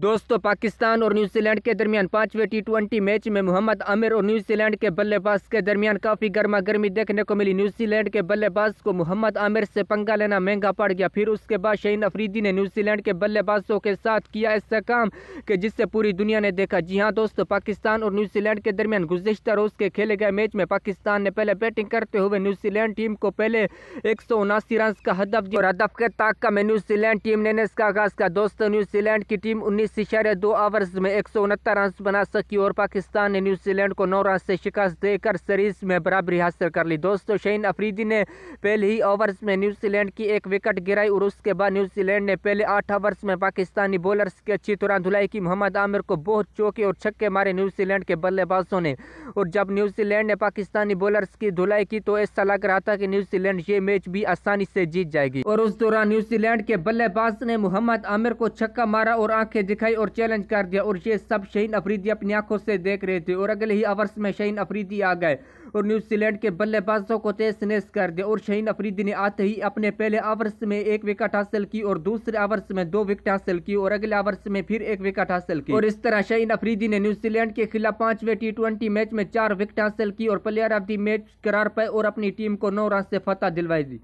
दोस्तों पाकिस्तान और न्यूजीलैंड के दरमियान पांचवें टी ट्वेंटी मैच में मोहम्मद आमिर और न्यूजीलैंड के बल्लेबाज के दरमियान काफ़ी गर्मा गर्मी देखने को मिली न्यूजीलैंड के बल्लेबाज को मोहम्मद आमिर से पंगा लेना महंगा पड़ गया फिर उसके बाद शहीन अफरीदी ने न्यूजीलैंड के बल्लेबाजों के साथ किया ऐसा काम कि जिससे पूरी दुनिया ने देखा जी हाँ दोस्तों पाकिस्तान और न्यूजीलैंड के दरमियान गुजशत रोज़ के खेले गए मैच में पाकिस्तान ने पहले बैटिंग करते हुए न्यूजीलैंड टीम को पहले एक सौ उनासी रन का हदफ दिया और हदफ के ताक में न्यूजीलैंड टीम ने इसका आगाज किया दोस्तों न्यूजीलैंड की टीम उन्नीस उन्नीस इशारे दो ओवर्स में एक सौ उनहत्तर रन बना सकी और पाकिस्तान ने न्यूजीलैंड को नौ रन से शिकस्त देकर सीरीज में बराबरी हासिल कर ली दोस्तों शहीन अफरीदी ने पहले ही ओवर्स में न्यूजीलैंड की एक विकेट गिराई और उसके बाद न्यूजीलैंड ने पहले आठ ओवर्स में पाकिस्तानी बॉलर्स की अच्छी तरह धुलाई की मोहम्मद आमिर को बहुत चौके और छक्के मारे न्यूजीलैंड के बल्लेबाजों ने और जब न्यूजीलैंड ने पाकिस्तानी बॉलर्स की धुलाई की तो ऐसा लग रहा था कि न्यूजीलैंड ये मैच भी आसानी से जीत जाएगी और उस दौरान न्यूजीलैंड के बल्लेबाज ने मोहम्मद आमिर को छक्का मारा और आंखें दिखाई और चैलेंज कर दिया और ये सब शहीन अफरीदी अपनी आंखों से देख रहे थे और अगले ही अवर्स में शहीन अफरीदी आ गए और न्यूजीलैंड के बल्लेबाजों को तेज नेस कर दिया और शहीन अफरीदी ने आते ही अपने पहले आवर्स में एक विकेट हासिल की और दूसरे आवर्स में दो विकेट हासिल की और अगले आवर्स में फिर एक विकेट हासिल की और इस तरह शहीन अफरीदी ने न्यूजीलैंड के खिलाफ पांचवें टी मैच में चार विकेट हासिल की और प्लेयर ऑफ दी मैच करार पाए और अपनी टीम को नौ रन से फतह दिलवाई दी